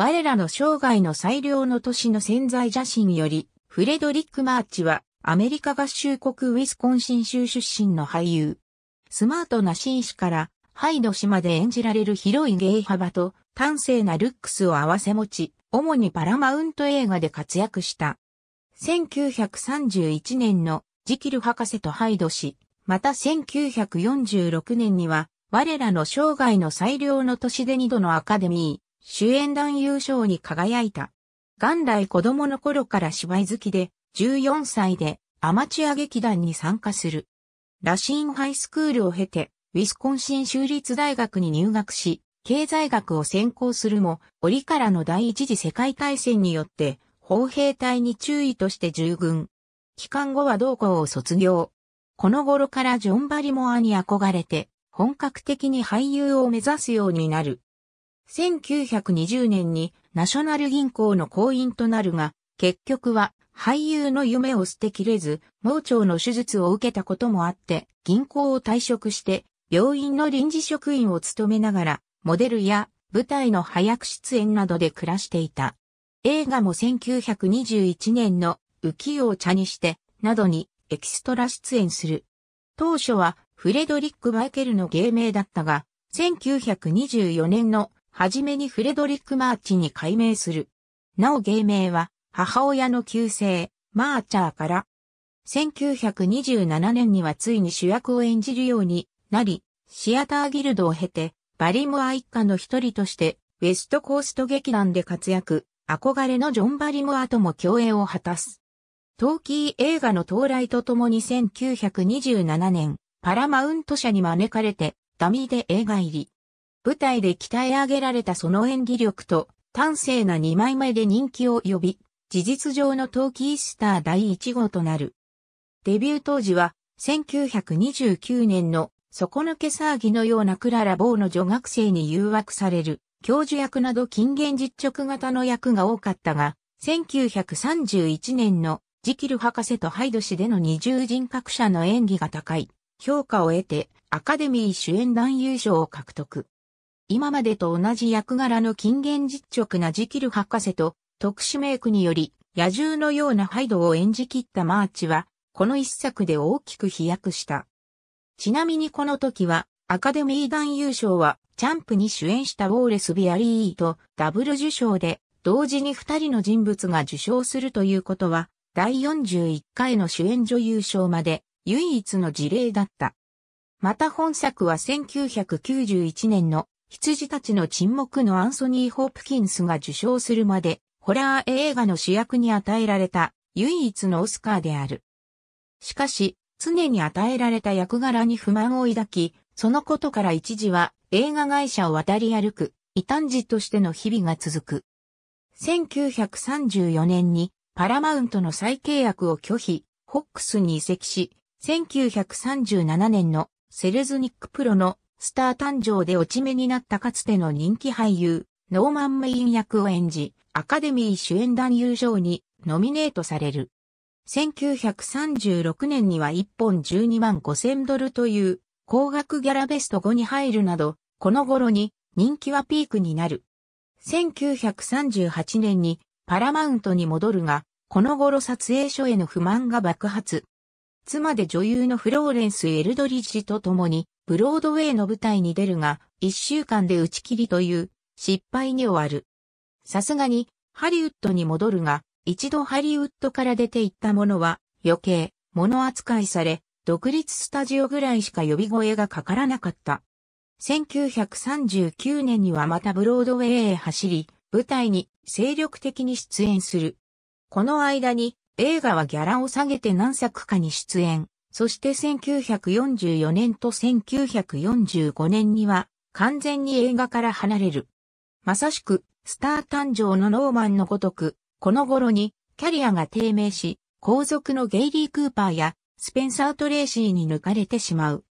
我らの生涯の最良の年の潜在写真より、フレドリック・マーチは、アメリカ合衆国ウィスコンシン州出身の俳優。スマートな紳士から、ハイド氏まで演じられる広い芸幅と、端正なルックスを合わせ持ち、主にパラマウント映画で活躍した。1931年のジキル博士とハイド氏、また1946年には、我らの生涯の最良の年で二度のアカデミー、主演男優賞に輝いた。元来子供の頃から芝居好きで、14歳でアマチュア劇団に参加する。ラシンハイスクールを経て、ウィスコンシン州立大学に入学し、経済学を専攻するも、折からの第一次世界大戦によって、砲兵隊に注意として従軍。帰還後は同校を卒業。この頃からジョン・バリモアに憧れて、本格的に俳優を目指すようになる。1920年にナショナル銀行の行員となるが、結局は俳優の夢を捨てきれず、盲腸の手術を受けたこともあって、銀行を退職して、病院の臨時職員を務めながら、モデルや舞台の早く出演などで暮らしていた。映画も1921年の浮世を茶にして、などにエキストラ出演する。当初はフレドリック・マイケルの芸名だったが、1924年のはじめにフレドリック・マーチに改名する。なお芸名は、母親の旧姓、マーチャーから、1927年にはついに主役を演じるようになり、シアターギルドを経て、バリモア一家の一人として、ウェストコースト劇団で活躍、憧れのジョン・バリモアとも共演を果たす。トーキー映画の到来とともに1927年、パラマウント社に招かれて、ダミーで映画入り。舞台で鍛え上げられたその演技力と端正な二枚目で人気を呼び、事実上の陶器イスター第一号となる。デビュー当時は、1929年の底抜け騒ぎのようなクララ・ボーの女学生に誘惑される、教授役など近現実直型の役が多かったが、1931年のジキル博士とハイド氏での二重人格者の演技が高い、評価を得て、アカデミー主演男優賞を獲得。今までと同じ役柄の近現実直なジキル博士と特殊メイクにより野獣のようなハイドを演じ切ったマーチは、この一作で大きく飛躍した。ちなみにこの時は、アカデミー団優勝は、チャンプに主演したウォーレス・ビアリーとダブル受賞で、同時に二人の人物が受賞するということは、第41回の主演女優賞まで唯一の事例だった。また本作は1991年の羊たちの沈黙のアンソニー・ホープキンスが受賞するまで、ホラー映画の主役に与えられた唯一のオスカーである。しかし、常に与えられた役柄に不満を抱き、そのことから一時は映画会社を渡り歩く異端児としての日々が続く。1934年にパラマウントの再契約を拒否、ホックスに移籍し、1937年のセルズニックプロのスター誕生で落ち目になったかつての人気俳優、ノーマン・メイン役を演じ、アカデミー主演男優賞にノミネートされる。1936年には1本12万5000ドルという高額ギャラベスト5に入るなど、この頃に人気はピークになる。1938年にパラマウントに戻るが、この頃撮影所への不満が爆発。妻で女優のフローレンス・エルドリッジと共にブロードウェイの舞台に出るが、一週間で打ち切りという失敗に終わる。さすがに、ハリウッドに戻るが、一度ハリウッドから出て行ったものは、余計、物扱いされ、独立スタジオぐらいしか呼び声がかからなかった。1939年にはまたブロードウェイへ走り、舞台に精力的に出演する。この間に映画はギャラを下げて何作かに出演。そして1944年と1945年には完全に映画から離れる。まさしく、スター誕生のノーマンのごとく、この頃にキャリアが低迷し、後続のゲイリー・クーパーやスペンサー・トレーシーに抜かれてしまう。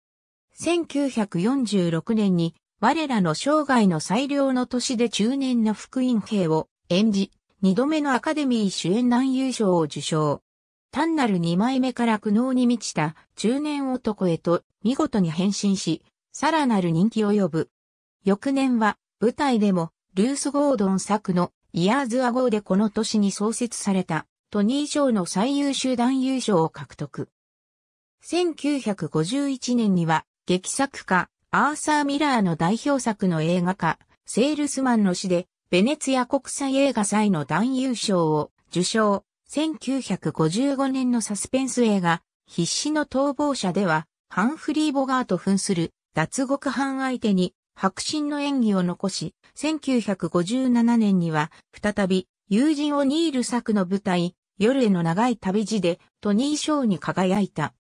1946年に我らの生涯の最良の年で中年の福音兵を演じ、二度目のアカデミー主演男優賞を受賞。単なる二枚目から苦悩に満ちた中年男へと見事に変身し、さらなる人気を呼ぶ。翌年は舞台でもルース・ゴードン作のイヤーズ・アゴーでこの年に創設されたトニー賞の最優秀男優賞を獲得。1951年には劇作家アーサー・ミラーの代表作の映画化、セールスマンの死でベネツィア国際映画祭の男優賞を受賞。1955年のサスペンス映画、必死の逃亡者では、ハンフリー・ボガーと扮する脱獄犯相手に白真の演技を残し、1957年には再び友人をニール作の舞台、夜への長い旅路でトニー賞に輝いた。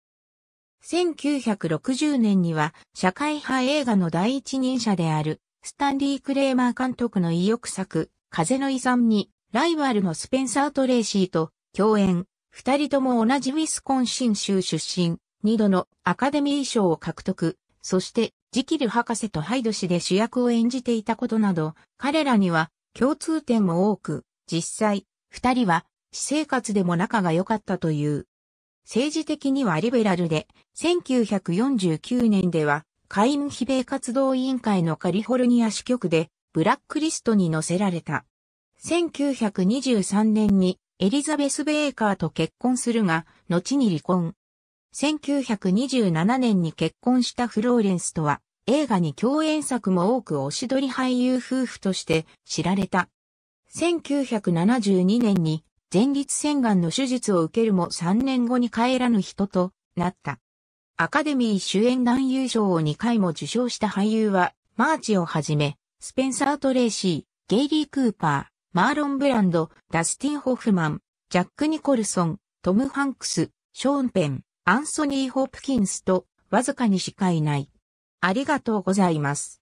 1960年には社会派映画の第一人者であるスタンリー・クレーマー監督の意欲作、風の遺産にライバルのスペンサー・トレーシーと共演、二人とも同じウィスコンシン州出身、二度のアカデミー賞を獲得、そしてジキル博士とハイド氏で主役を演じていたことなど、彼らには共通点も多く、実際、二人は私生活でも仲が良かったという。政治的にはリベラルで、1949年では、下院非米活動委員会のカリフォルニア支局で、ブラックリストに載せられた。1923年にエリザベス・ベーカーと結婚するが、後に離婚。1927年に結婚したフローレンスとは、映画に共演作も多くおしどり俳優夫婦として知られた。1972年に前立腺がんの手術を受けるも3年後に帰らぬ人となった。アカデミー主演男優賞を2回も受賞した俳優は、マーチをはじめ、スペンサー・トレーシー、ゲイリー・クーパー、マーロン・ブランド、ダスティン・ホフマン、ジャック・ニコルソン、トム・ハンクス、ショーン・ペン、アンソニー・ホプキンスとわずかにしかいない。ありがとうございます。